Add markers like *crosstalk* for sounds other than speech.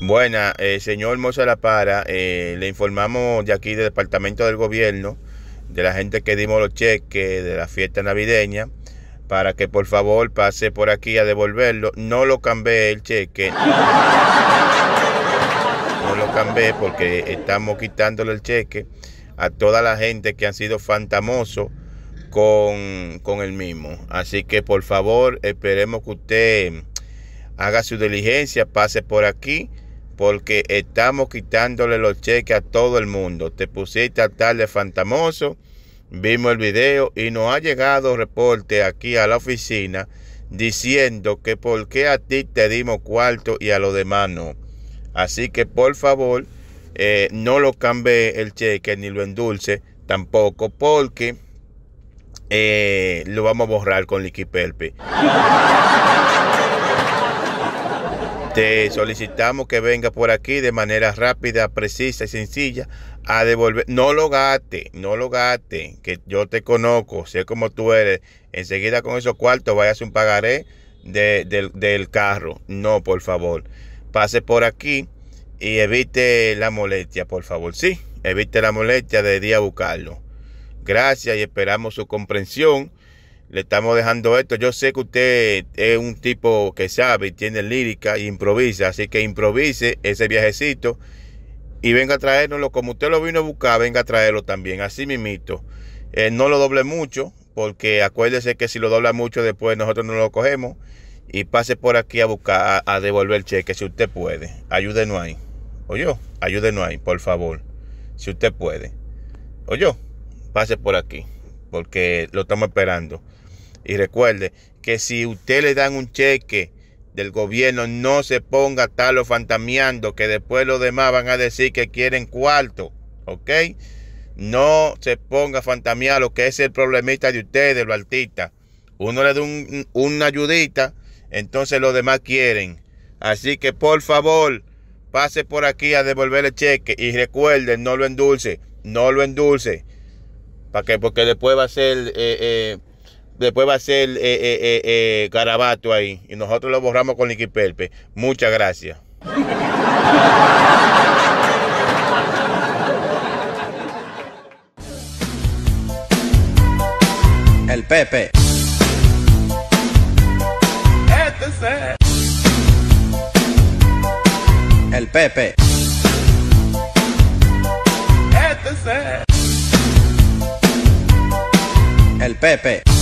Buena, eh, señor Moza La Para, eh, le informamos de aquí del Departamento del Gobierno, de la gente que dimos los cheques de la fiesta navideña, para que por favor pase por aquí a devolverlo. No lo cambié el cheque. No lo cambié porque estamos quitándole el cheque a toda la gente que han sido fantamoso con, con el mismo. Así que por favor esperemos que usted haga su diligencia, pase por aquí porque estamos quitándole los cheques a todo el mundo. Te pusiste a tal de fantamoso, vimos el video y nos ha llegado reporte aquí a la oficina diciendo que por qué a ti te dimos cuarto y a los demás no. Así que por favor, eh, no lo cambie el cheque ni lo endulce tampoco porque eh, lo vamos a borrar con Liquipelpe. *laughs* Te solicitamos que venga por aquí de manera rápida, precisa y sencilla a devolver. No lo gate, no lo gate. que yo te conozco, sé como tú eres. Enseguida con esos cuartos vayas un pagaré de, del, del carro. No, por favor. Pase por aquí y evite la molestia, por favor. Sí, evite la molestia de día a buscarlo. Gracias y esperamos su comprensión le estamos dejando esto. Yo sé que usted es un tipo que sabe, tiene lírica e improvisa, así que improvise ese viajecito y venga a traérnoslo como usted lo vino a buscar, venga a traerlo también, así mismito. Eh, no lo doble mucho, porque acuérdese que si lo dobla mucho después nosotros no lo cogemos y pase por aquí a buscar, a, devolver el cheque si usted puede. Ayúdenos ahí. Oye, ayúdenos ahí, por favor, si usted puede. Oye, pase por aquí porque lo estamos esperando. Y recuerde que si usted le dan un cheque del gobierno, no se ponga a estarlo fantameando, que después los demás van a decir que quieren cuarto, ¿ok? No se ponga a fantamear lo que es el problemista de ustedes, Lo altista Uno le da una ayudita, entonces los demás quieren. Así que por favor, pase por aquí a devolver el cheque y recuerden, no lo endulce, no lo endulce. ¿Para qué? Porque después va a ser... Eh, eh después va a ser eh, eh, Garabato ahí. Y nosotros lo borramos con Liquipelpe. Muchas gracias. El Pepe. Este es el Pepe. el Pepe.